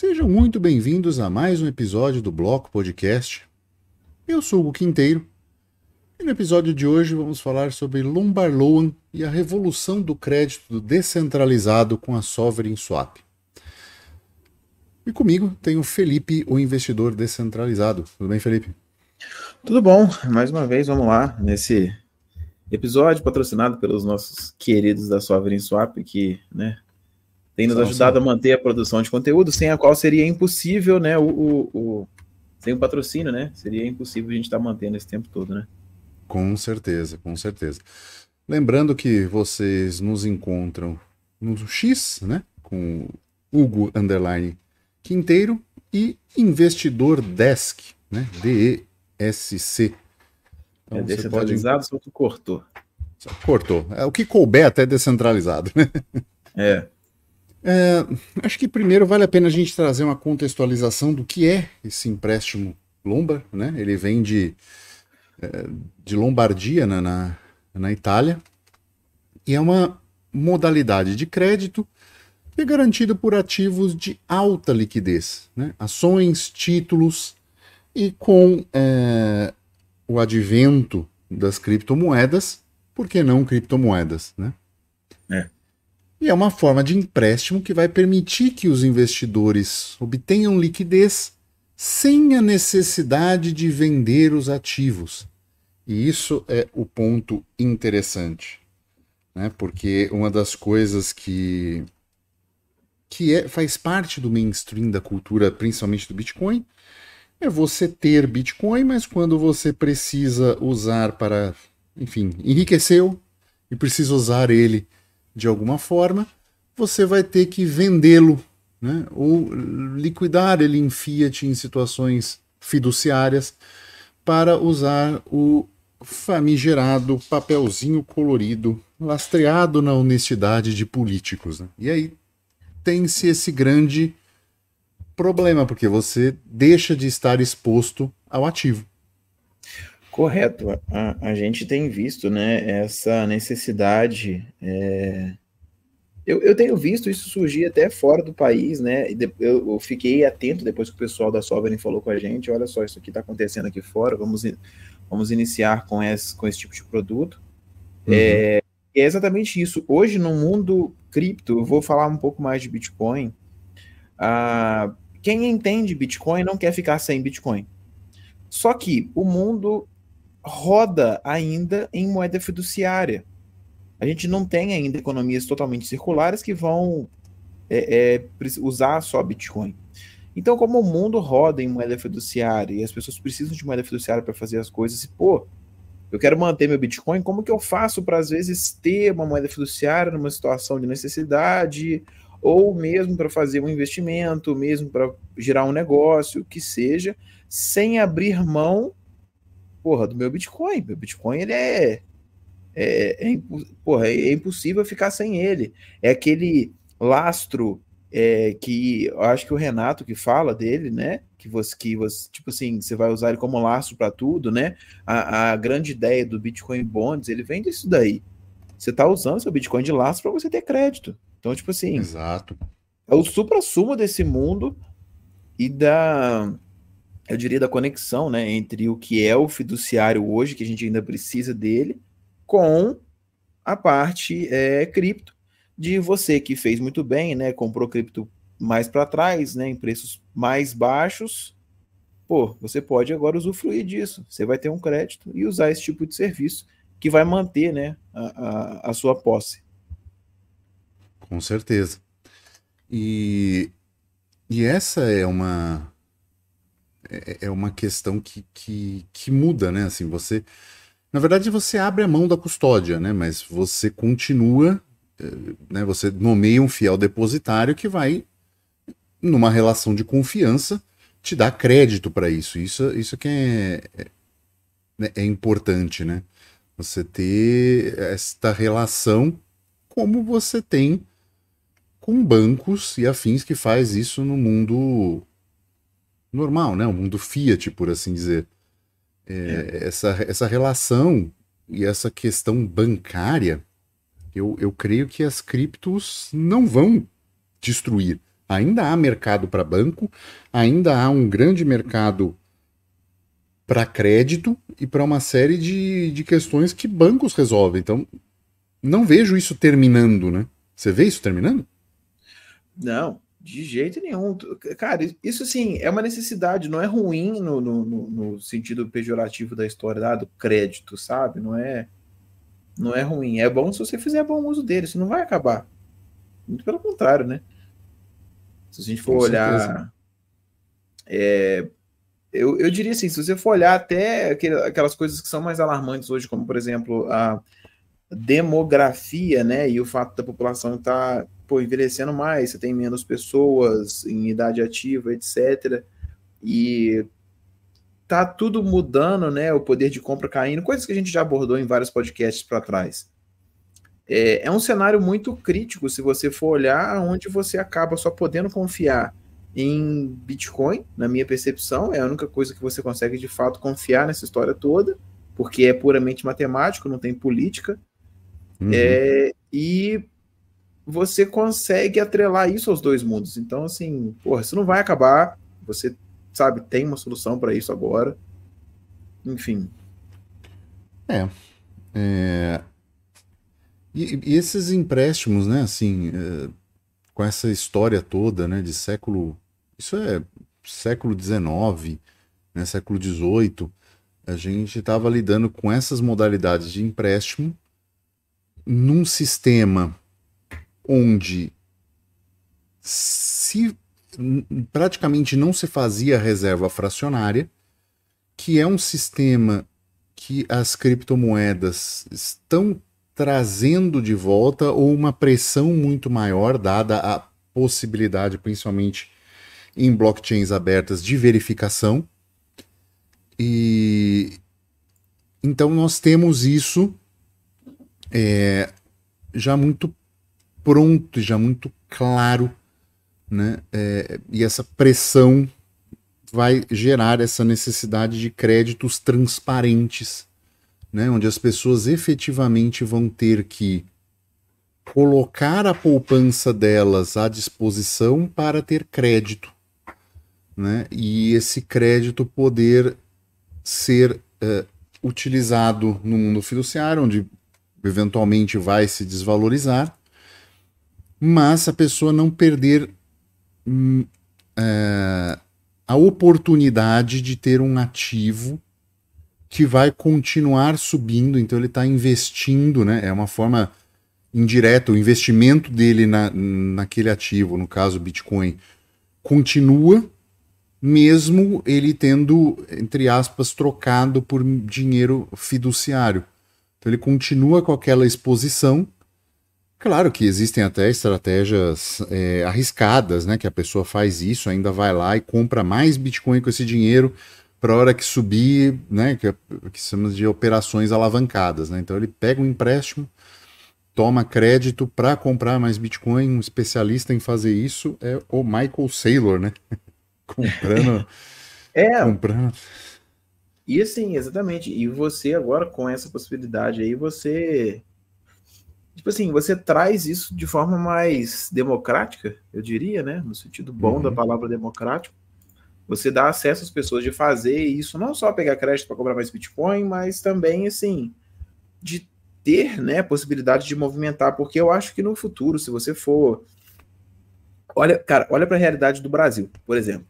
Sejam muito bem-vindos a mais um episódio do Bloco Podcast. Eu sou o Quinteiro e no episódio de hoje vamos falar sobre Lombard Loan e a revolução do crédito descentralizado com a Sovereign Swap. E comigo tem o Felipe, o investidor descentralizado. Tudo bem, Felipe? Tudo bom. Mais uma vez, vamos lá nesse episódio patrocinado pelos nossos queridos da Sovereign Swap, que né, tem nos ajudado a manter a produção de conteúdo, sem a qual seria impossível, né? O, o, o sem o patrocínio, né? Seria impossível a gente estar tá mantendo esse tempo todo, né? Com certeza, com certeza. Lembrando que vocês nos encontram no X, né? Com Hugo Underline Quinteiro e Investidor Desk, né? D-E-S-C. Então, é descentralizado, pode... só que cortou. Só cortou. É o que couber até descentralizado, né? É. É, acho que primeiro vale a pena a gente trazer uma contextualização do que é esse empréstimo lombar, né? Ele vem de, é, de Lombardia, na, né? na, na Itália, e é uma modalidade de crédito que é garantido por ativos de alta liquidez, né? ações, títulos, e com é, o advento das criptomoedas, por que não criptomoedas, né? É. E é uma forma de empréstimo que vai permitir que os investidores obtenham liquidez sem a necessidade de vender os ativos. E isso é o ponto interessante, né? porque uma das coisas que, que é, faz parte do mainstream da cultura, principalmente do Bitcoin, é você ter Bitcoin, mas quando você precisa usar para, enfim, enriqueceu e precisa usar ele de alguma forma, você vai ter que vendê-lo né? ou liquidar ele em fiat em situações fiduciárias para usar o famigerado papelzinho colorido lastreado na honestidade de políticos. Né? E aí tem-se esse grande problema, porque você deixa de estar exposto ao ativo. Correto. A, a gente tem visto né, essa necessidade. É... Eu, eu tenho visto isso surgir até fora do país, né? Eu, eu fiquei atento depois que o pessoal da Sovereign falou com a gente: olha só, isso aqui está acontecendo aqui fora, vamos, vamos iniciar com esse, com esse tipo de produto. Uhum. É, é exatamente isso. Hoje, no mundo cripto, eu vou falar um pouco mais de Bitcoin. Ah, quem entende Bitcoin não quer ficar sem Bitcoin. Só que o mundo roda ainda em moeda fiduciária. A gente não tem ainda economias totalmente circulares que vão é, é, usar só Bitcoin. Então, como o mundo roda em moeda fiduciária e as pessoas precisam de moeda fiduciária para fazer as coisas, e pô, eu quero manter meu Bitcoin, como que eu faço para, às vezes, ter uma moeda fiduciária numa situação de necessidade, ou mesmo para fazer um investimento, mesmo para gerar um negócio, que seja, sem abrir mão porra, do meu Bitcoin. Meu Bitcoin, ele é. É, é, porra, é, é impossível ficar sem ele. É aquele lastro é, que eu acho que o Renato que fala dele, né? Que você, que você tipo assim, você vai usar ele como lastro para tudo, né? A, a, grande ideia do Bitcoin Bonds, ele vem disso daí. Você tá usando seu Bitcoin de lastro para você ter crédito. Então, tipo assim. Exato. É o supra-sumo desse mundo e da eu diria, da conexão né, entre o que é o fiduciário hoje, que a gente ainda precisa dele, com a parte é, cripto, de você que fez muito bem, né, comprou cripto mais para trás, né, em preços mais baixos, pô, você pode agora usufruir disso, você vai ter um crédito e usar esse tipo de serviço que vai manter né, a, a, a sua posse. Com certeza. E, e essa é uma, é, é, uma questão que, que, que muda, né? Assim, você. Na verdade, você abre a mão da custódia, né? Mas você continua, eh, né? Você nomeia um fiel depositário que vai, numa relação de confiança, te dar crédito para isso. Isso, isso que é, é, né? é, importante, né? Você ter esta relação como você tem com bancos e afins que faz isso no mundo normal, né? O mundo Fiat, por assim dizer. É, é. Essa, essa relação e essa questão bancária, eu, eu creio que as criptos não vão destruir. Ainda há mercado para banco, ainda há um grande mercado para crédito e para uma série de, de questões que bancos resolvem. Então, não vejo isso terminando, né? Você vê isso terminando? Não, de jeito nenhum. Cara, isso sim é uma necessidade, não é ruim no, no, no sentido pejorativo da história, ah, do crédito, sabe? Não é não é ruim. É bom se você fizer bom uso dele, isso não vai acabar. Muito pelo contrário, né? Se a gente for Com olhar. É, eu, eu diria assim: se você for olhar até aquelas coisas que são mais alarmantes hoje, como por exemplo a, demografia, né? E o fato da população estar tá, envelhecendo mais, você tem menos pessoas em idade ativa, etc. E tá tudo mudando, né? O poder de compra caindo, coisas que a gente já abordou em vários podcasts para trás. É, é um cenário muito crítico se você for olhar onde você acaba só podendo confiar em Bitcoin, na minha percepção, é a única coisa que você consegue de fato confiar nessa história toda, porque é puramente matemático, não tem política. Uhum. É, e você consegue atrelar isso aos dois mundos. Então, assim, porra, isso não vai acabar. Você, sabe, tem uma solução para isso agora. Enfim. É. é... E, e, esses empréstimos, né, assim, é, com essa história toda, né, de século. Isso é século XIX, né, século XVIII. A gente estava lidando com essas modalidades de empréstimo num sistema onde se praticamente não se fazia reserva fracionária, que é um sistema que as criptomoedas estão trazendo de volta ou uma pressão muito maior dada a possibilidade, principalmente em blockchains abertas de verificação. E então nós temos isso é, já muito pronto, já muito claro, né? É, e essa pressão vai gerar essa necessidade de créditos transparentes, né? Onde as pessoas efetivamente vão ter que colocar a poupança delas à disposição para ter crédito, né? E esse crédito poder ser uh, utilizado no mundo fiduciário, onde eventualmente vai se desvalorizar, mas a pessoa não perder hum, é, a oportunidade de ter um ativo que vai continuar subindo, então ele está investindo, né? É uma forma indireta, o investimento dele na, naquele ativo, no caso Bitcoin, continua, mesmo ele tendo, entre aspas, trocado por dinheiro fiduciário. Então ele continua com aquela exposição. Claro que existem até estratégias é, arriscadas, né? Que a pessoa faz isso, ainda vai lá e compra mais Bitcoin com esse dinheiro para hora que subir, né? Que, é, que chamamos de operações alavancadas, né? Então ele pega um empréstimo, toma crédito para comprar mais Bitcoin. Um especialista em fazer isso é o Michael Saylor, né? comprando. É. Comprando. E assim, exatamente. E você agora, com essa possibilidade aí, você. Tipo assim, você traz isso de forma mais democrática, eu diria, né? No sentido bom uhum. da palavra democrático. Você dá acesso às pessoas de fazer isso, não só pegar crédito para cobrar mais Bitcoin, mas também, assim, de ter, né, possibilidade de movimentar, porque eu acho que no futuro, se você for. Olha, cara, olha para a realidade do Brasil, por exemplo.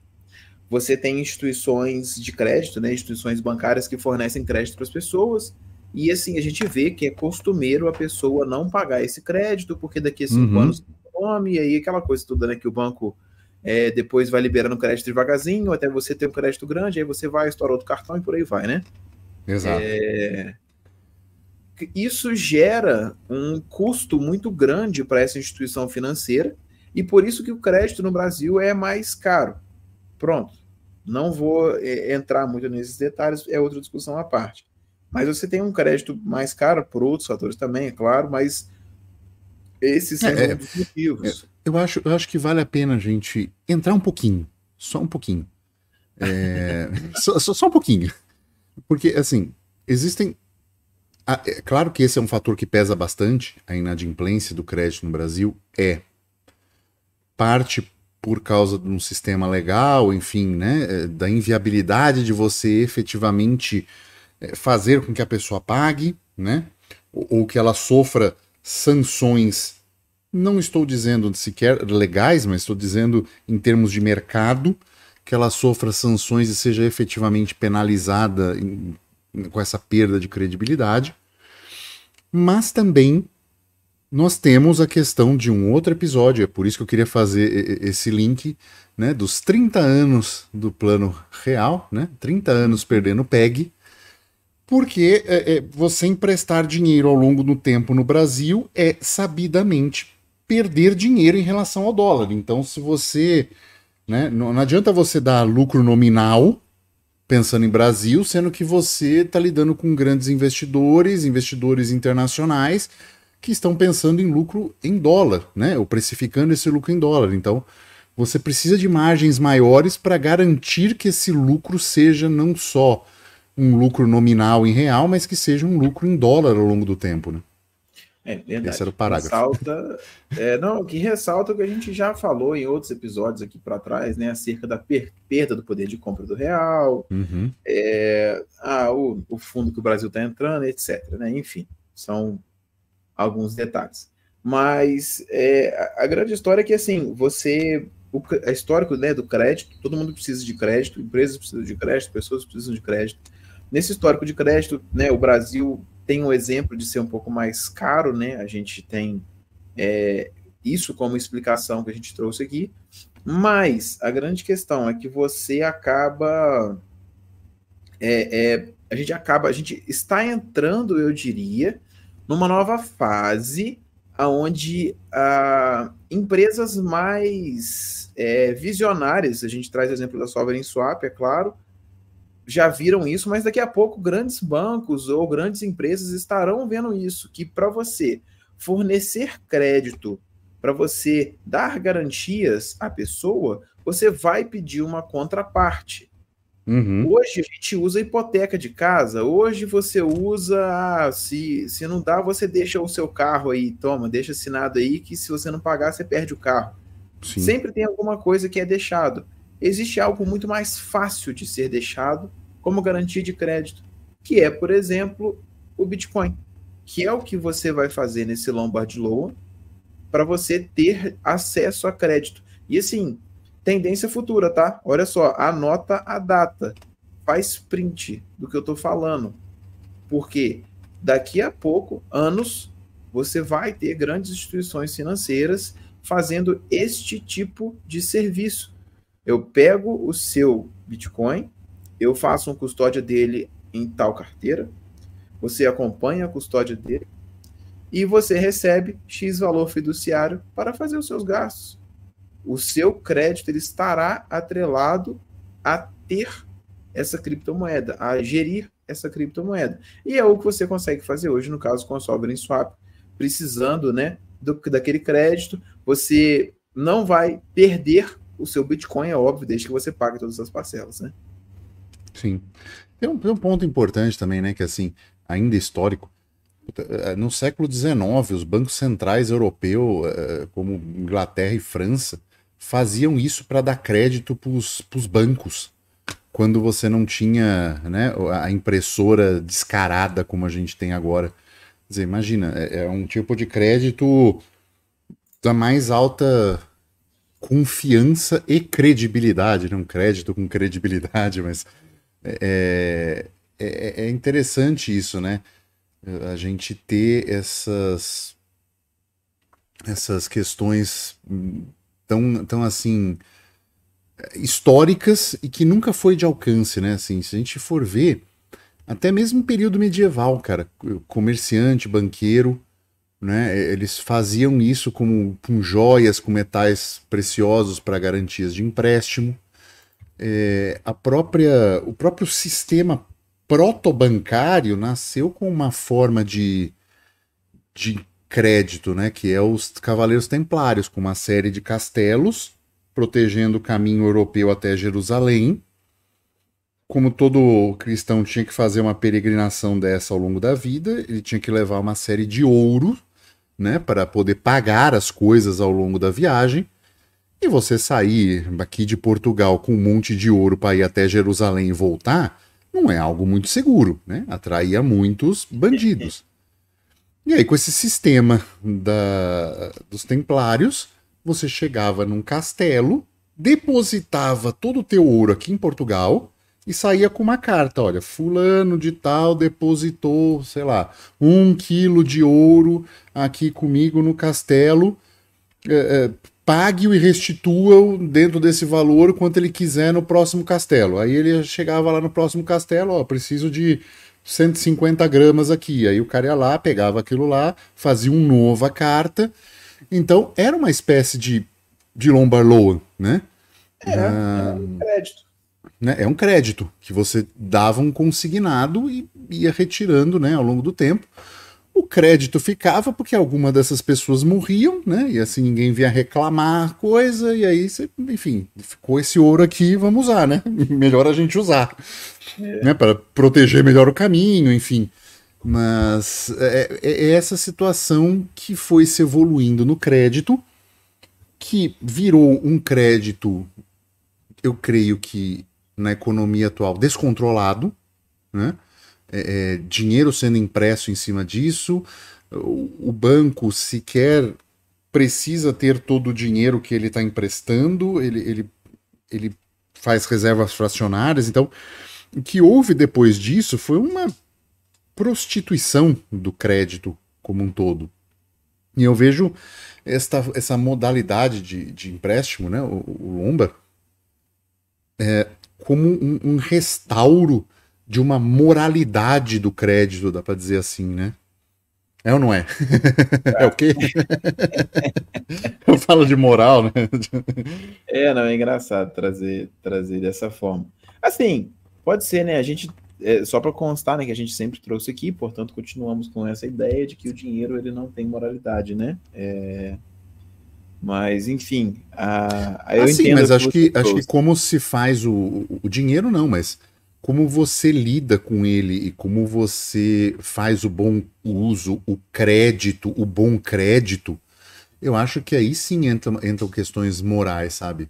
Você tem instituições de crédito, né, instituições bancárias que fornecem crédito para as pessoas, e assim, a gente vê que é costumeiro a pessoa não pagar esse crédito, porque daqui a cinco uhum. anos nome, e aí aquela coisa toda, né, que o banco é, depois vai liberando crédito devagarzinho, até você ter um crédito grande, aí você vai, estoura outro cartão e por aí vai, né? Exato. É... Isso gera um custo muito grande para essa instituição financeira, e por isso que o crédito no Brasil é mais caro. Pronto. Não vou é, entrar muito nesses detalhes, é outra discussão à parte. Mas você tem um crédito mais caro por outros fatores também, é claro, mas esses são é, os motivos. É, é, eu, acho, eu acho que vale a pena a gente entrar um pouquinho, só um pouquinho. É, só, só, só, um pouquinho. Porque, assim, existem. é claro que esse é um fator que pesa bastante, a inadimplência do crédito no Brasil é. Parte por causa de um sistema legal, enfim, né, eh, da inviabilidade de você efetivamente eh, fazer com que a pessoa pague, né, ou que ela sofra sanções, não estou dizendo sequer legais, mas estou dizendo em termos de mercado, que ela sofra sanções e seja efetivamente penalizada em, com essa perda de credibilidade, mas também nós temos a questão de um outro episódio, é por isso que eu queria fazer esse link, né, dos 30 anos do plano real, né, 30 anos perdendo PEG, porque é, é, você emprestar dinheiro ao longo do tempo no Brasil é sabidamente perder dinheiro em relação ao dólar. Então, se você. Né, não, não adianta você dar lucro nominal, pensando em Brasil, sendo que você está lidando com grandes investidores, investidores internacionais que estão pensando em lucro em dólar, né? Ou precificando esse lucro em dólar. Então, você precisa de margens maiores para garantir que esse lucro seja não só um lucro nominal em real, mas que seja um lucro em dólar ao longo do tempo, né? É verdade. Esse era o parágrafo. Ressalta, é, não, que ressalta o que a gente já falou em outros episódios aqui para trás, né? Acerca da per perda do poder de compra do real, uhum. é, ah, o, o fundo que o Brasil está entrando, etc. Né? Enfim, são alguns detalhes. Mas é, a grande história é que, assim, você. O é histórico né, do crédito, todo mundo precisa de crédito, empresas precisam de crédito, pessoas precisam de crédito. Nesse histórico de crédito, né, o Brasil tem um exemplo de ser um pouco mais caro, né? A gente tem é, isso como explicação que a gente trouxe aqui. Mas a grande questão é que você acaba. É, é, a gente acaba, a gente está entrando, eu diria, numa nova fase onde ah, empresas mais é, visionárias, a gente traz o exemplo da Sovereign Swap, é claro, já viram isso, mas daqui a pouco grandes bancos ou grandes empresas estarão vendo isso, que para você fornecer crédito, para você dar garantias à pessoa, você vai pedir uma contraparte. Uhum. Hoje a gente usa hipoteca de casa, hoje você usa, ah, se, se não dá, você deixa o seu carro aí, toma, deixa assinado aí, que se você não pagar, você perde o carro. Sim. Sempre tem alguma coisa que é deixado. Existe algo muito mais fácil de ser deixado como garantia de crédito, que é, por exemplo, o Bitcoin, que é o que você vai fazer nesse Lombard Loan para você ter acesso a crédito. E assim, Tendência futura, tá? Olha só, anota a data. Faz print do que eu tô falando. Porque daqui a pouco, anos, você vai ter grandes instituições financeiras fazendo este tipo de serviço. Eu pego o seu Bitcoin, eu faço uma custódia dele em tal carteira, você acompanha a custódia dele e você recebe X valor fiduciário para fazer os seus gastos o seu crédito ele estará atrelado a ter essa criptomoeda, a gerir essa criptomoeda. E é o que você consegue fazer hoje, no caso, com a Sovereign Swap, precisando né, do, daquele crédito. Você não vai perder o seu Bitcoin, é óbvio, desde que você pague todas as parcelas. Né? Sim. Tem um, tem um ponto importante também, né? Que assim, ainda é histórico, eh, eh, no século XIX, os bancos centrais europeus, eh, como Inglaterra e França, faziam isso para dar crédito para os bancos quando você não tinha né, a impressora descarada como a gente tem agora. Quer dizer, imagina, é, é um tipo de crédito da mais alta confiança e credibilidade, não crédito com credibilidade, mas é, é, é, é interessante isso, né? A gente ter essas, essas questões tão, tão assim históricas e que nunca foi de alcance, né? Assim, se a gente for ver, até mesmo período medieval, cara, comerciante, banqueiro, né? Eles faziam isso com, com joias, com metais preciosos para garantias de empréstimo. É, a própria, o próprio sistema protobancário nasceu com uma forma de, de crédito, né, que é os Cavaleiros Templários, com uma série de castelos protegendo o caminho europeu até Jerusalém. Como todo cristão tinha que fazer uma peregrinação dessa ao longo da vida, ele tinha que levar uma série de ouro, né, para poder pagar as coisas ao longo da viagem. E você sair aqui de Portugal com um monte de ouro para ir até Jerusalém e voltar, não é algo muito seguro, né? Atraía muitos bandidos. E aí, com esse sistema da, dos templários, você chegava num castelo, depositava todo o teu ouro aqui em Portugal e saía com uma carta, olha, fulano de tal depositou, sei lá, um quilo de ouro aqui comigo no castelo, é, é, pague-o e restitua-o dentro desse valor quanto ele quiser no próximo castelo. Aí ele chegava lá no próximo castelo, ó, preciso de 150 gramas aqui. Aí o cara ia lá, pegava aquilo lá, fazia uma nova carta. Então era uma espécie de, de Lombard Loan, né? É, é ah, é um crédito. Né? É um crédito que você dava um consignado e ia retirando né, ao longo do tempo o crédito ficava porque alguma dessas pessoas morriam, né? E assim ninguém vinha reclamar coisa, e aí, você, enfim, ficou esse ouro aqui, vamos usar, né? Melhor a gente usar, é. né? Para proteger melhor o caminho, enfim. Mas é, é, é, essa situação que foi se evoluindo no crédito, que virou um crédito, eu creio que na economia atual, descontrolado, né? É, é, dinheiro sendo impresso em cima disso, o banco sequer precisa ter todo o dinheiro que ele está emprestando, ele, ele, ele faz reservas fracionárias. Então, o que houve depois disso foi uma prostituição do crédito como um todo. E eu vejo esta, essa modalidade de, de empréstimo, né, o, o Lomba, é, como um, um restauro de uma moralidade do crédito, dá para dizer assim, né? É ou não é? É, é o quê? Eu falo de moral, né? É, não, é engraçado trazer, trazer dessa forma. Assim, pode ser, né? A gente, é, só para constar, né, que a gente sempre trouxe aqui, portanto, continuamos com essa ideia de que o dinheiro ele não tem moralidade, né? É, mas, enfim. A, a eu ah, sim, mas acho que, acho que como se faz o, o dinheiro, não, mas como você lida com ele e como você faz o bom uso, o crédito, o bom crédito, eu acho que aí sim entram, entram questões morais, sabe?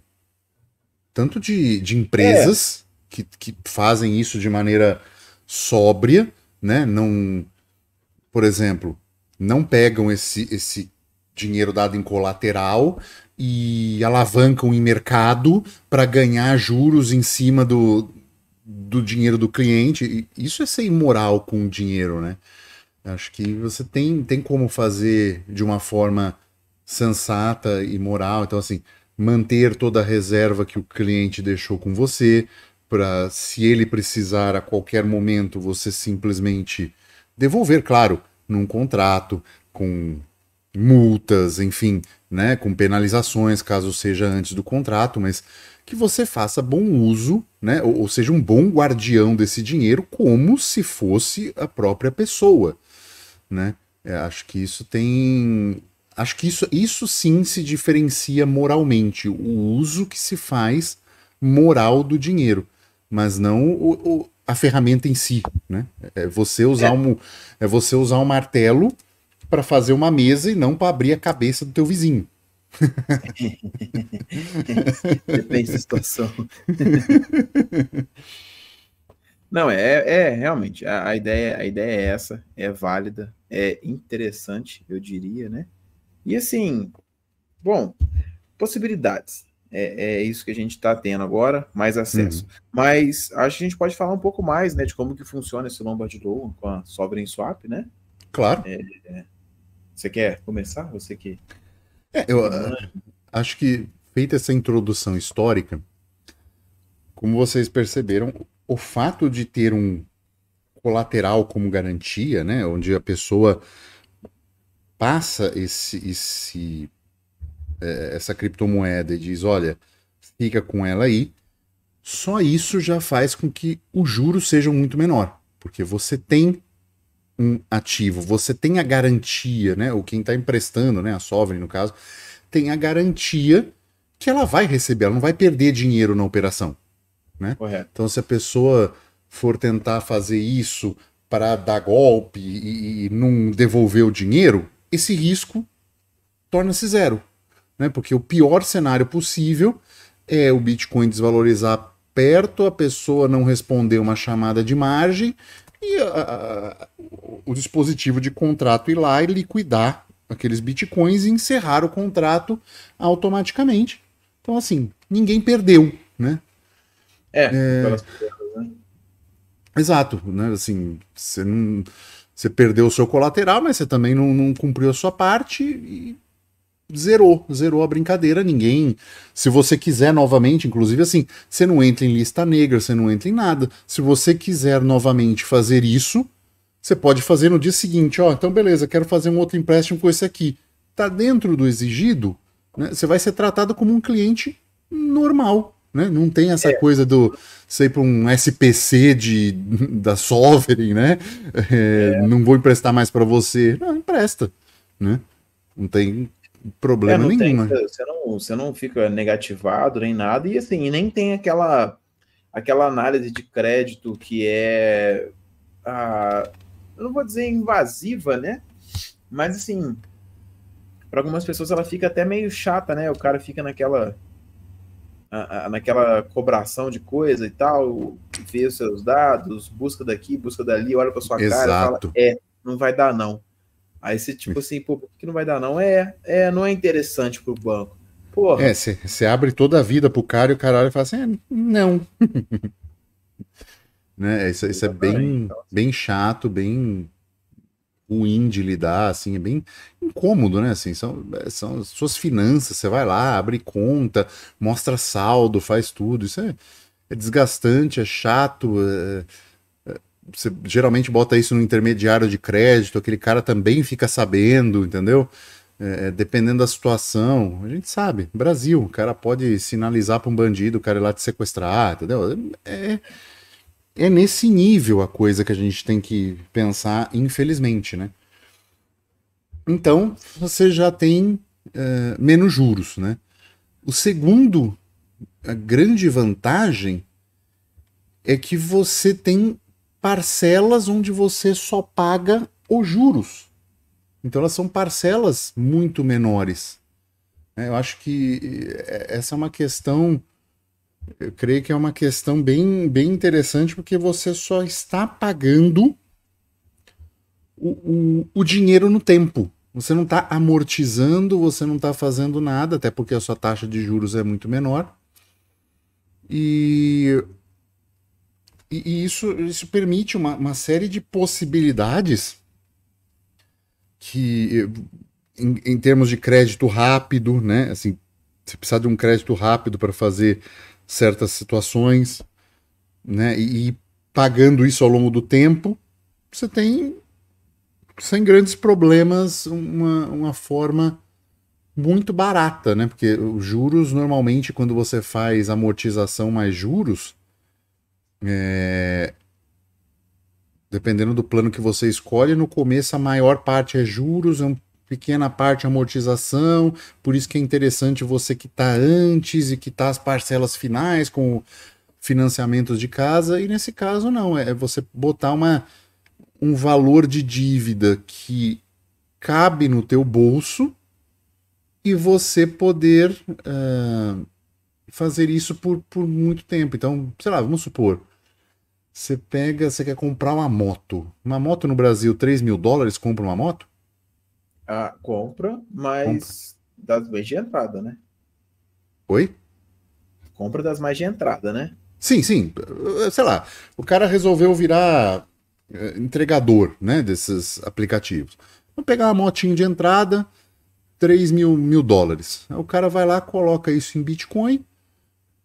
Tanto de, de empresas é. que, que fazem isso de maneira sóbria, né? Não, por exemplo, não pegam esse, esse dinheiro dado em colateral e alavancam em mercado para ganhar juros em cima do, do dinheiro do cliente. Isso é ser imoral com o dinheiro, né? Acho que você tem, tem como fazer de uma forma sensata e moral. Então, assim, manter toda a reserva que o cliente deixou com você, para se ele precisar a qualquer momento, você simplesmente devolver, claro, num contrato, com multas, enfim, né, com penalizações caso seja antes do contrato, mas que você faça bom uso, né, ou, ou seja, um bom guardião desse dinheiro, como se fosse a própria pessoa, né? É, acho que isso tem, acho que isso, isso sim se diferencia moralmente, o uso que se faz moral do dinheiro, mas não o, o, a ferramenta em si, né? É, é você usar é. um, é você usar um martelo para fazer uma mesa e não para abrir a cabeça do teu vizinho. Depende da situação. Não, é, é realmente a, a, ideia, a ideia é essa, é válida, é interessante, eu diria, né? E assim, bom, possibilidades. É, é isso que a gente está tendo agora, mais acesso. Uhum. Mas acho que a gente pode falar um pouco mais, né, de como que funciona esse Lombard Loan com a Sovereign Swap, né? Claro. É, é, você quer começar? Você que. É, eu ah, acho que feita essa introdução histórica, como vocês perceberam, o fato de ter um colateral como garantia, né, onde a pessoa passa esse, esse é, essa criptomoeda e diz, olha, fica com ela aí, só isso já faz com que o juro seja muito menor, porque você tem um ativo, você tem a garantia, né? Ou quem está emprestando, né? A Sovereign, no caso, tem a garantia que ela vai receber, ela não vai perder dinheiro na operação. Né? Correto. Então, se a pessoa for tentar fazer isso para dar golpe e, e, não devolver o dinheiro, esse risco torna-se zero. Né? Porque o pior cenário possível é o Bitcoin desvalorizar perto, a pessoa não responder uma chamada de margem e a, a, o dispositivo de contrato ir lá e liquidar aqueles bitcoins e encerrar o contrato automaticamente. Então, assim, ninguém perdeu, né? É, é... Né? Exato, né? Assim, você não. Você perdeu o seu colateral, mas você também não, não cumpriu a sua parte e zerou, zerou a brincadeira, ninguém. Se você quiser novamente, inclusive assim, você não entra em lista negra, você não entra em nada. Se você quiser novamente fazer isso, você pode fazer no dia seguinte, ó, então beleza, quero fazer um outro empréstimo com esse aqui. Tá dentro do exigido, né? Você vai ser tratado como um cliente normal, né? Não tem essa é. coisa do sei para um SPC de da Sovereign, né? É, é. Não vou emprestar mais para você. Não, empresta, né? Não tem problema é, nenhum. Tem, né? você, não, você não fica negativado nem nada, e assim, nem tem aquela, aquela análise de crédito que é. Ah, eu não vou dizer invasiva, né? Mas assim, para algumas pessoas ela fica até meio chata, né? O cara fica naquela naquela cobração de coisa e tal, vê os seus dados, busca daqui, busca dali, olha para sua Exato. cara e fala, é, não vai dar não. Aí você, tipo hum. assim, pô, por que não vai dar não? É, é não é interessante pro banco. Porra. É, você abre toda a vida pro cara e o cara fala assim, é, não. né? Isso, isso é bem, então, assim bem chato, bem ruim de lidar, assim, é bem incômodo, né? Assim, são, é, são suas finanças, você vai lá, abre conta, mostra saldo, faz tudo. Isso é, é desgastante, é chato, é você geralmente bota isso no intermediário de crédito, aquele cara também fica sabendo, entendeu? É, é dependendo da situação, a gente sabe, Brasil, o cara pode sinalizar para um bandido, o cara ir lá te sequestrar, entendeu? É, é nesse nível a coisa que a gente tem que pensar, infelizmente, né? Então, você já tem é, menos juros, né? O segundo, a grande vantagem é que você tem parcelas onde você só paga os juros. Então elas são parcelas muito menores. É, eu acho que é, essa é uma questão, eu creio que é uma questão bem, bem interessante, porque você só está pagando o, o, o dinheiro no tempo. Você não está amortizando, você não está fazendo nada, até porque a sua taxa de juros é muito menor. E e, e isso, isso permite uma, uma série de possibilidades que, eh, em, em termos de crédito rápido, né? Assim, você precisa de um crédito rápido para fazer certas situações, né? E, e, pagando isso ao longo do tempo, você tem, sem grandes problemas, uma, uma forma muito barata, né? Porque os juros, normalmente, quando você faz amortização mais juros, é... Dependendo do plano que você escolhe, no começo a maior parte é juros, é uma pequena parte é amortização, por isso que é interessante você quitar tá antes e quitar tá as parcelas finais com financiamentos de casa, e nesse caso não, é, é você botar uma, um valor de dívida que cabe no teu bolso e você poder uh, fazer isso por, por muito tempo. Então, sei lá, vamos supor, você pega, você quer comprar uma moto. Uma moto no Brasil, 3 mil dólares, compra uma moto? Ah, compra, mas compra. das mais de entrada, né? Oi? Compra das mais de entrada, né? Sim, sim. Eh, sei lá, o cara resolveu virar eh, entregador, né, desses aplicativos. Vou pegar uma motinha de entrada, 3 mil, mil dólares. o cara vai lá, coloca isso em Bitcoin,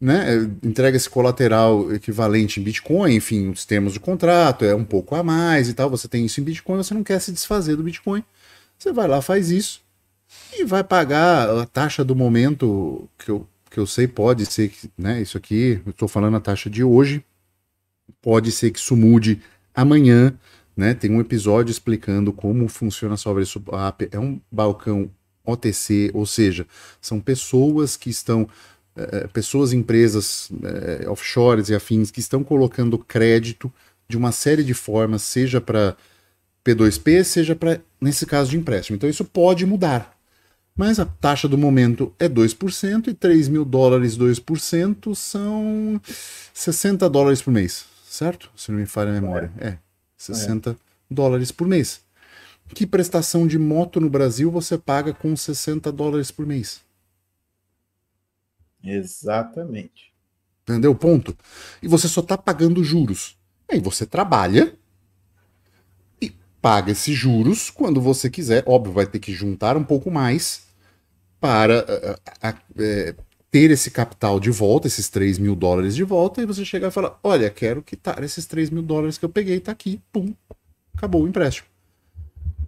né, é, entrega esse colateral equivalente em Bitcoin, enfim, os termos do contrato é um pouco a mais e tal, você tem isso em Bitcoin, você não quer se desfazer do Bitcoin, você vai lá, faz isso e vai pagar a taxa do momento que eu, que eu sei pode ser, que, né, isso aqui, eu estou falando a taxa de hoje, pode ser que isso mude amanhã, né, tem um episódio explicando como funciona a sobre é um balcão OTC, ou seja, são pessoas que estão é, é, pessoas, empresas é, offshores e afins que estão colocando crédito de uma série de formas, seja para P2P, seja para, nesse caso, de empréstimo. Então isso pode mudar. Mas a taxa do momento é 2% e 3 mil dólares 2% são 60 dólares por mês, certo? Se não me falha a memória. É, 60 é, é. dólares por mês. Que prestação de moto no Brasil você paga com 60 dólares por mês? Exatamente. Entendeu o ponto? E você só está pagando juros. Aí você trabalha e paga esses juros quando você quiser. Óbvio, vai ter que juntar um pouco mais para eh, eh, a, a, eh, ter esse capital de volta, esses 3 mil dólares de volta, e você chegar e falar: Olha, quero quitar esses 3 mil dólares que eu peguei, tá aqui, pum, acabou o empréstimo.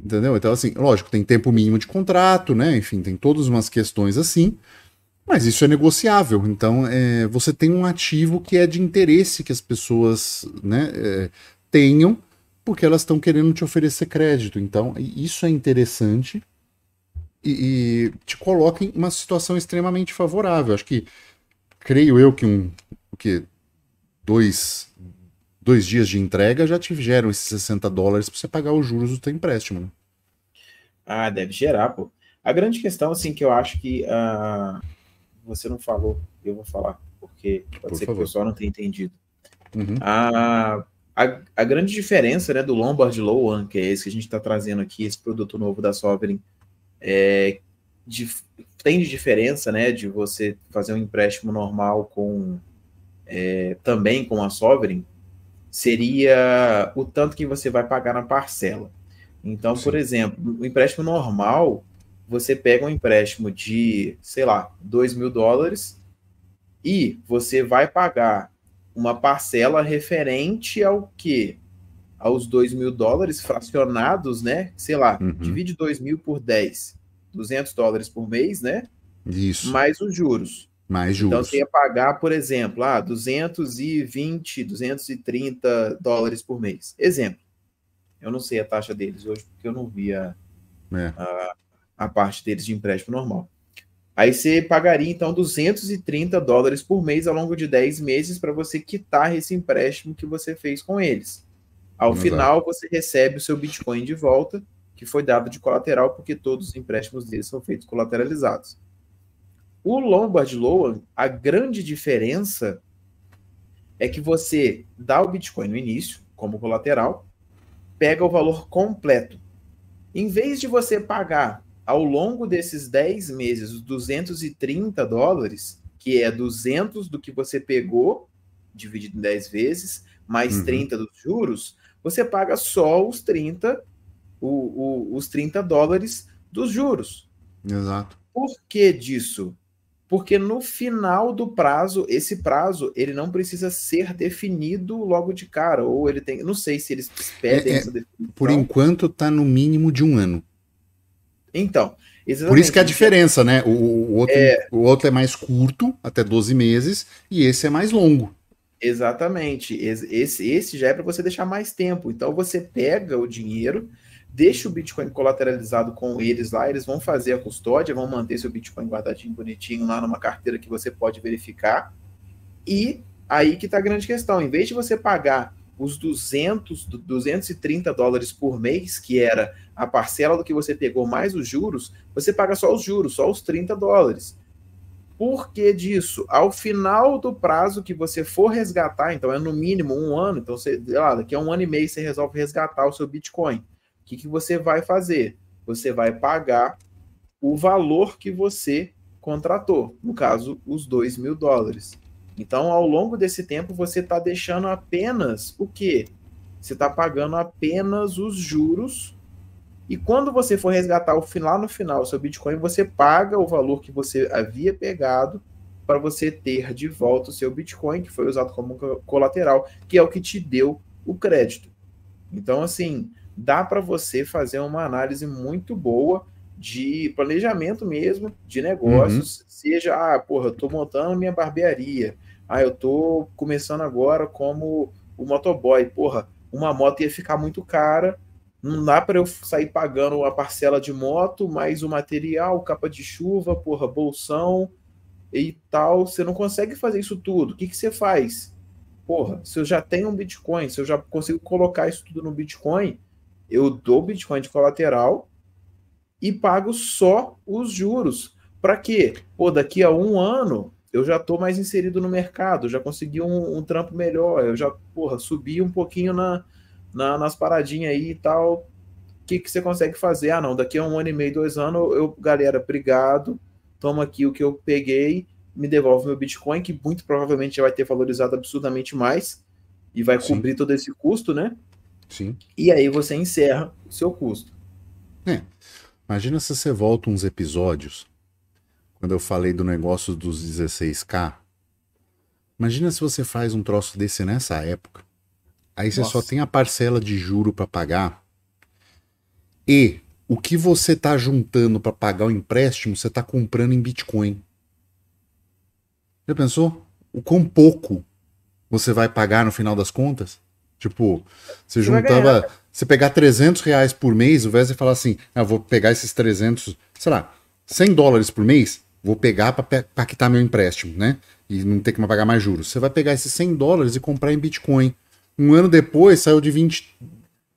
Entendeu? Então, assim, lógico, tem tempo mínimo de contrato, né? Enfim, tem todas umas questões assim. Mas isso é negociável. Então, é, você tem um ativo que é de interesse que as pessoas né, é, tenham, porque elas estão querendo te oferecer crédito. Então, isso é interessante e, e te coloca em uma situação extremamente favorável. Acho que, creio eu, que um. O quê? Dois, dois dias de entrega já te geram esses 60 dólares para você pagar os juros do teu empréstimo. Né? Ah, deve gerar, pô. A grande questão, assim, que eu acho que. Uh você não falou, eu vou falar, porque pode Por ser favor. que o pessoal não tenha entendido. Uhum. A, a, a, grande diferença né, do Lombard One, que é esse que a gente está trazendo aqui, esse produto novo da Sovereign, é, de, tem de diferença né, de você fazer um empréstimo normal com é, também com a Sovereign, seria o tanto que você vai pagar na parcela. Então, Sim. por exemplo, o empréstimo normal você pega um empréstimo de, sei lá, 2 mil dólares e você vai pagar uma parcela referente ao que? Aos 2 mil dólares fracionados, né? Sei lá, uhum. divide 2 mil por 10, 200 dólares por mês, né? Isso. Mais os juros. Mais então, juros. Então você ia pagar, por exemplo, ah, 220, 230 dólares por mês. Exemplo. Eu não sei a taxa deles hoje, porque eu não via é. a a parte deles de empréstimo normal. Aí você pagaria então 230 dólares por mês ao longo de 10 meses para você quitar esse empréstimo que você fez com eles. Ao final, você recebe o seu Bitcoin de volta, que foi dado de colateral, porque todos os empréstimos deles são feitos colateralizados. O Lombard Loan, a grande diferença é que você dá o Bitcoin no início, como colateral, pega o valor completo. Em vez de você pagar ao longo desses 10 meses, os 230 dólares, que é 200 do que você pegou, dividido em 10 vezes, mais uhum. 30 dos juros, você paga só os 30, o, o, os 30 dólares dos juros. Exato. Por que disso? Porque no final do prazo, esse prazo, ele não precisa ser definido logo de cara, ou ele tem, não sei se eles é, pedem é, essa definição. Por enquanto está no mínimo de um ano. Então, exatamente. Por isso que é a diferença, né? O, o outro, é... o outro é mais curto, até 12 meses, e esse é mais longo. Exatamente. Esse, esse já é para você deixar mais tempo. Então, você pega o dinheiro, deixa o Bitcoin colateralizado com eles lá, eles vão fazer a custódia, vão manter seu Bitcoin guardadinho bonitinho lá numa carteira que você pode verificar. E aí que está a grande questão. Em vez de você pagar os 200, 230 dólares por mês, que era a parcela do que você pegou mais os juros, você paga só os juros, só os 30 dólares. Por que disso? Ao final do prazo que você for resgatar, então é no mínimo um ano, então você, lá, daqui a um ano e meio você resolve resgatar o seu Bitcoin. O que, que você vai fazer? Você vai pagar o valor que você contratou, no caso, os 2 mil dólares. Então, ao longo desse tempo, você está deixando apenas o quê? Você está pagando apenas os juros. E quando você for resgatar o final no final seu Bitcoin, você paga o valor que você havia pegado para você ter de volta o seu Bitcoin, que foi usado como colateral, que é o que te deu o crédito. Então, assim, dá para você fazer uma análise muito boa de planejamento mesmo, de negócios, uhum. seja, ah, porra, eu estou montando minha barbearia, ah, eu tô começando agora como o motoboy. Porra, uma moto ia ficar muito cara. Não dá para eu sair pagando a parcela de moto, mais o material, capa de chuva, porra, bolsão e tal. Você não consegue fazer isso tudo. O que, que você faz? Porra, se eu já tenho um Bitcoin, se eu já consigo colocar isso tudo no Bitcoin, eu dou Bitcoin de colateral e pago só os juros. Para quê? Pô, daqui a um ano eu já tô mais inserido no mercado, já consegui um, um trampo melhor, eu já, porra, subi um pouquinho na, na nas paradinhas aí e tal. O que, que você consegue fazer? Ah, não, daqui a um ano e meio, dois anos, eu, galera, obrigado, toma aqui o que eu peguei, me devolve meu Bitcoin, que muito provavelmente já vai ter valorizado absurdamente mais e vai Sim. cobrir todo esse custo, né? Sim. E aí você encerra o seu custo. É. Imagina se você volta uns episódios quando eu falei do negócio dos 16K. Imagina se você faz um troço desse nessa época. Aí você Nossa. só tem a parcela de juro para pagar. E o que você tá juntando para pagar o empréstimo, você tá comprando em Bitcoin. Já pensou? O quão pouco você vai pagar no final das contas? Tipo, você, você juntava. Você pegar 300 reais por mês, o invés de falar assim, ah, vou pegar esses 300, sei lá, 100 dólares por mês, Vou pegar para quitar meu empréstimo, né? E não ter que pagar mais juros. Você vai pegar esses 100 dólares e comprar em Bitcoin. Um ano depois saiu de 20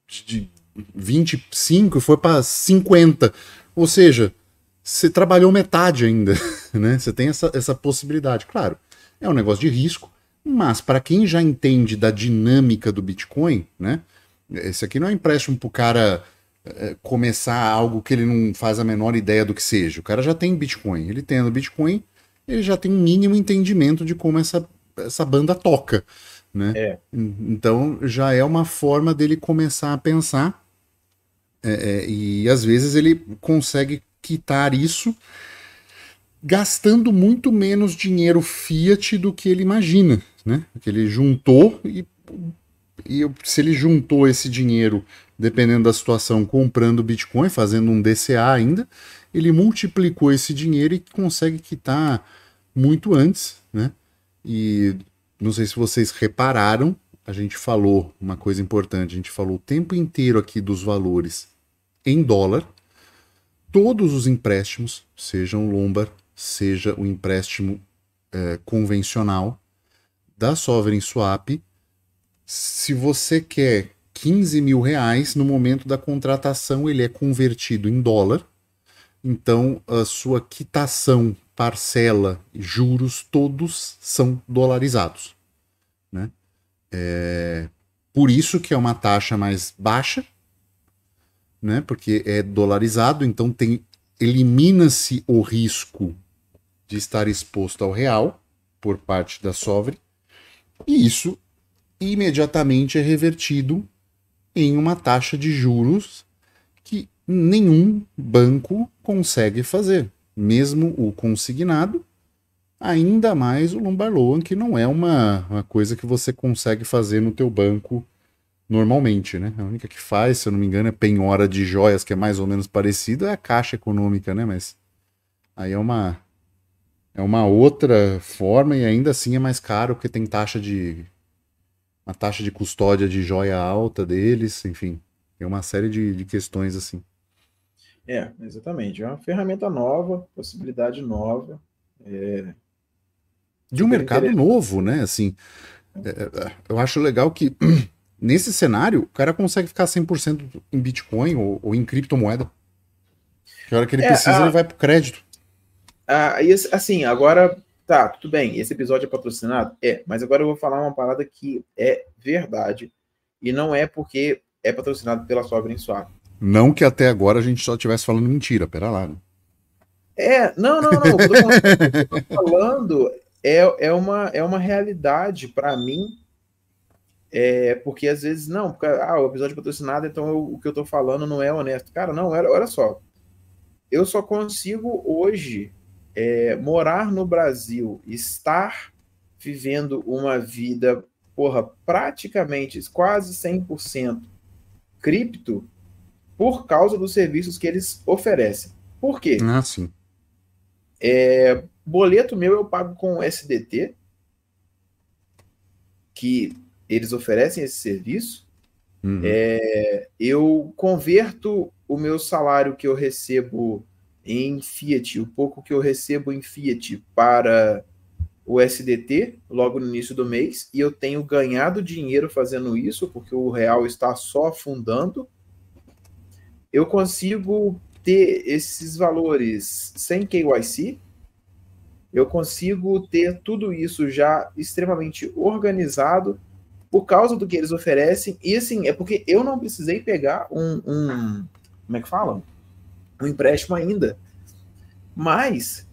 de 25 e foi para 50. Ou seja, você trabalhou metade ainda, né? Você tem essa, essa possibilidade. Claro, é um negócio de risco, mas para quem já entende da dinâmica do Bitcoin, né? Esse aqui não é empréstimo para o cara é, começar algo que ele não faz a menor ideia do que seja. O cara já tem Bitcoin. Ele tendo Bitcoin, ele já tem um mínimo entendimento de como essa, essa banda toca. Né? É. Então já é uma forma dele começar a pensar. É, é, e às vezes ele consegue quitar isso gastando muito menos dinheiro fiat do que ele imagina, né? Que ele juntou e, e se ele juntou esse dinheiro dependendo da situação, comprando Bitcoin, fazendo um DCA ainda, ele multiplicou esse dinheiro e consegue quitar muito antes, né? E não sei se vocês repararam, a gente falou uma coisa importante, a gente falou o tempo inteiro aqui dos valores em dólar. Todos os empréstimos, sejam lombar, seja o empréstimo é, convencional da Sovereign Swap, se você quer 15 mil reais no momento da contratação, ele é convertido em dólar. Então, a sua quitação, parcela, juros, todos são dolarizados. Né? É... Por isso que é uma taxa mais baixa, né? porque é dolarizado, então tem elimina-se o risco de estar exposto ao real por parte da Sovre, e isso imediatamente é revertido em uma taxa de juros que nenhum banco consegue fazer, mesmo o consignado, ainda mais o Lombard Loan, que não é uma, uma coisa que você consegue fazer no teu banco normalmente, né? A única que faz, se eu não me engano, é penhora de joias, que é mais ou menos parecido é a Caixa Econômica, né? Mas aí é uma é uma outra forma e ainda assim é mais caro porque tem taxa de a taxa de custódia de joia alta deles, enfim, é uma série de, de questões assim. É, exatamente. É uma ferramenta nova, possibilidade nova. É... De um mercado novo, né? Assim, é, é, eu acho legal que nesse cenário o cara consegue ficar 100% em Bitcoin ou, ou, em criptomoeda. Que a hora que ele é, precisa, a... ele vai para crédito. Ah, assim, agora Tá, tudo bem, esse episódio é patrocinado? É, mas agora eu vou falar uma parada que é verdade. E não é porque é patrocinado pela Sovereign Swap. Não que até agora a gente só estivesse falando mentira, pera lá. Né? É, não, não, não. O que eu tô falando é, é, uma, é uma realidade para mim. É, porque às vezes, não, porque, ah, o episódio é patrocinado, então eu, o que eu tô falando não é honesto. Cara, não, era olha só. Eu só consigo hoje é, morar no Brasil, estar vivendo uma vida, porra, praticamente quase 100% cripto, por causa dos serviços que eles oferecem. Por quê? Ah, sim. É, boleto meu eu pago com SDT, que eles oferecem esse serviço. Uhum. É, eu converto o meu salário que eu recebo em Fiat, o pouco que eu recebo em Fiat para o SDT logo no início do mês, e eu tenho ganhado dinheiro fazendo isso, porque o real está só afundando, eu consigo ter esses valores sem KYC, eu consigo ter tudo isso já extremamente organizado por causa do que eles oferecem, e assim, é porque eu não precisei pegar um, um como é que fala? um empréstimo ainda. Mas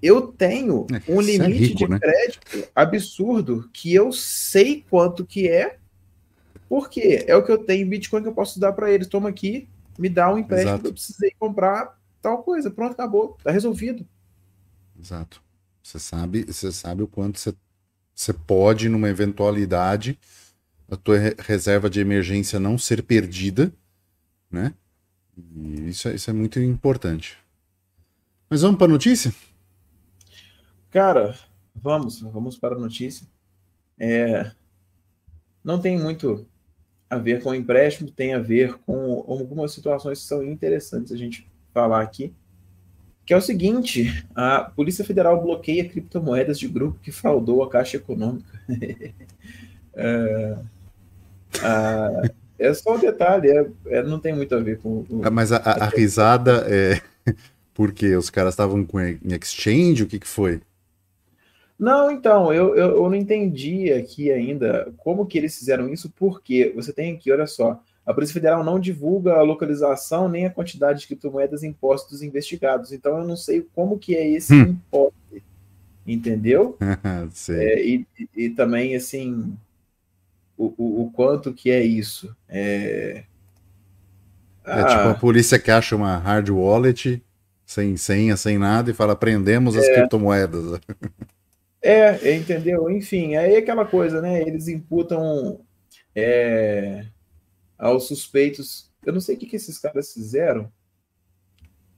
eu tenho é, um é limite é rico, de né? crédito absurdo que eu sei quanto que é, porque é o que eu tenho em Bitcoin que eu posso dar para ele. Toma aqui, me dá um empréstimo Exato. que eu precisei comprar tal coisa. Pronto, acabou, tá resolvido. Exato. Você sabe, você sabe o quanto você, você pode, numa eventualidade, a tua reserva de emergência não ser perdida, né? E isso, é, isso é muito importante. Mas vamos para a notícia? Cara, vamos, vamos para a notícia. É, não tem muito a ver com empréstimo, tem a ver com algumas situações que são interessantes a gente falar aqui. Que é o seguinte: a Polícia Federal bloqueia criptomoedas de grupo que fraudou a Caixa Econômica. É, é só um detalhe, é, é, não tem muito a ver com. com... Ah, mas a, a, a, é risada é. Porque os caras estavam com em exchange? O que, que foi? Não, então, eu, eu, eu, não entendi aqui ainda como que eles fizeram isso, porque você tem aqui, olha só, a Polícia Federal não divulga a localização nem a quantidade de criptomoedas e impostos investigados. Então eu não sei como que é esse hum. imposto. Entendeu? é, e, e também, assim, o, o, quanto que é isso. É, é tipo ah. tipo a polícia que acha uma hard wallet sem senha, sem nada e fala: prendemos as é. criptomoedas. É, entendeu? Enfim, aí é aquela coisa, né? Eles imputam é, aos suspeitos. Eu não sei o que, que esses caras fizeram.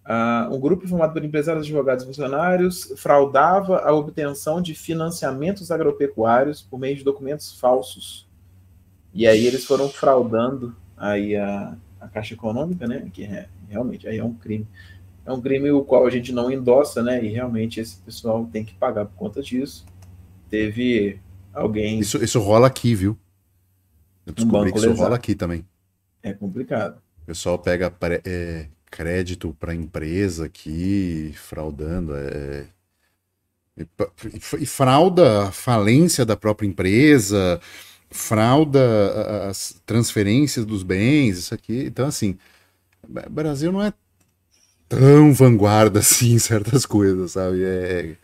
Ah, um grupo formado por empresários, advogados e funcionários fraudava a obtenção de financiamentos agropecuários por meio de documentos falsos e aí eles foram fraudando aí a, a Caixa Econômica, né? Que é, realmente aí é um crime. É um crime o qual a gente não endossa, né? E realmente esse pessoal tem que pagar por conta disso. Teve alguém. Isso, isso rola aqui, viu? Eu descobri um que isso lesado. rola aqui também. É complicado. O pessoal pega é, crédito para empresa aqui, fraudando. É... E frauda a falência da própria empresa frauda as transferências dos bens, isso aqui. Então, assim, o Brasil não é tão vanguarda assim em certas coisas, sabe? É, é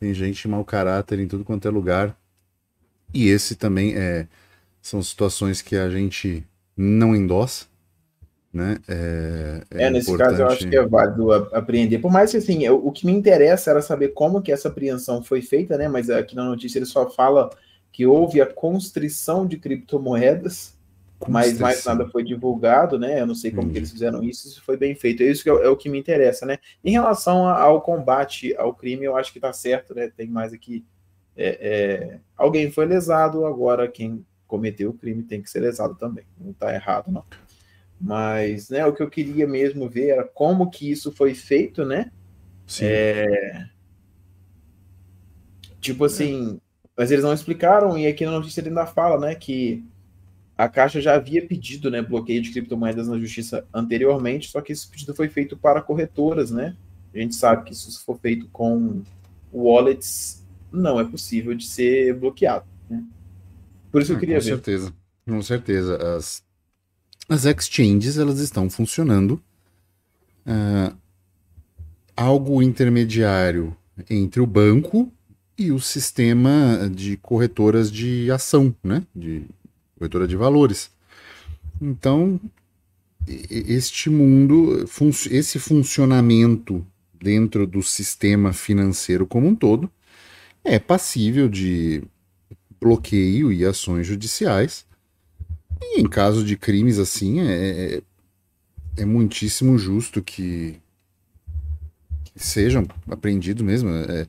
tem gente mau caráter em tudo quanto é lugar. E esse também é, são situações que a gente não endossa. Né? É, é, é nesse importante... caso eu acho que é válido apreender. Por mais que assim, o que me interessa era saber como que essa apreensão foi feita, né? Mas aqui na notícia ele só fala que houve a constrição de criptomoedas, constrição. mas mais nada foi divulgado, né? Eu não sei como hum. que eles uhum. fizeram isso, isso foi bem feito. É Isso é, é o que me interessa, né? Em relação a, ao combate ao crime, eu acho que tá certo, né? Tem mais aqui. É, é... Alguém foi lesado, agora quem cometeu o crime tem que ser lesado também. Não tá errado, não. Mas, né, o que eu queria mesmo ver era como que isso foi feito, né? Sim. É... Tipo é. assim, mas eles não explicaram, e aqui na notícia ele ainda fala, né, que a Caixa já havia pedido, né, bloqueio de criptomoedas na justiça anteriormente, só que esse pedido foi feito para corretoras, né? A gente sabe que se isso for feito com wallets, não é possível de ser bloqueado, né? Por isso eu ah, queria com ver. Com certeza, com certeza. As, as exchanges, elas estão funcionando. Uh, algo intermediário entre o banco e o sistema de corretoras de ação, né? De corretora de valores. Então, este mundo, esse funcionamento dentro do sistema financeiro como um todo é passível de bloqueio e ações judiciais. E em caso de crimes assim, é, é, é muitíssimo justo que, que sejam apreendidos mesmo. É,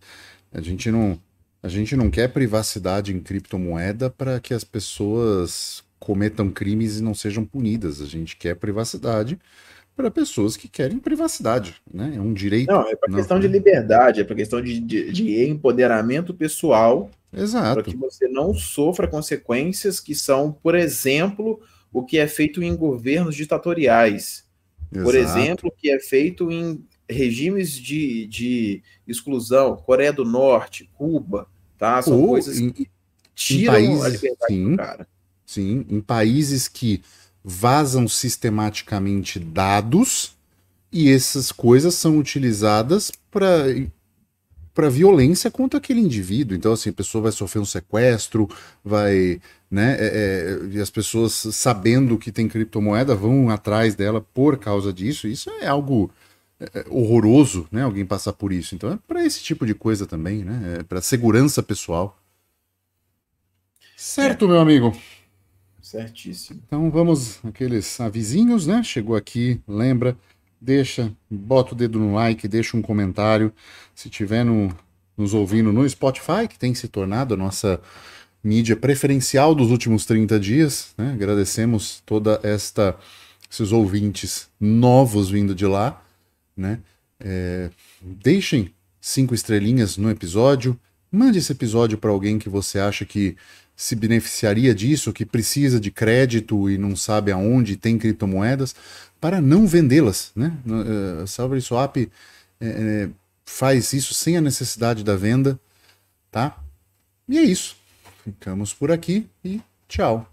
a gente não, a gente não quer privacidade em criptomoeda para que as pessoas cometam crimes e não sejam punidas. A gente quer privacidade para pessoas que querem privacidade, né? É um direito. Não, é para questão de né? liberdade, é para questão de, de, de, empoderamento pessoal. Exato. Para que você não sofra consequências que são, por exemplo, o que é feito em governos ditatoriais. Exato. Por exemplo, o que é feito em regimes de, de exclusão, Coreia do Norte, Cuba, tá? São Ou coisas em, que tiram países, a liberdade sim, do cara. Sim, em países que vazam sistematicamente dados e essas coisas são utilizadas para para violência contra aquele indivíduo. Então, assim, a pessoa vai sofrer um sequestro, vai, né? É, é, e as pessoas sabendo que tem criptomoeda vão atrás dela por causa disso. Isso é algo é, é horroroso, né? Alguém passar por isso. Então é para esse tipo de coisa também, né? É para segurança pessoal. Certo, é. meu amigo. Certíssimo. Então vamos aqueles avisinhos, né? Chegou aqui, lembra, deixa, bota o dedo no like, deixa um comentário. Se tiver no, nos ouvindo no Spotify, que tem se tornado a nossa mídia preferencial dos últimos 30 dias, né? Agradecemos toda esta esses ouvintes novos vindo de lá né? É, deixem cinco estrelinhas no episódio, mande esse episódio para alguém que você acha que se beneficiaria disso, que precisa de crédito e não sabe aonde tem criptomoedas, para não vendê-las, né? Uh, é, Salve Swap é, é, faz isso sem a necessidade da venda, tá? E é isso. Ficamos por aqui e tchau.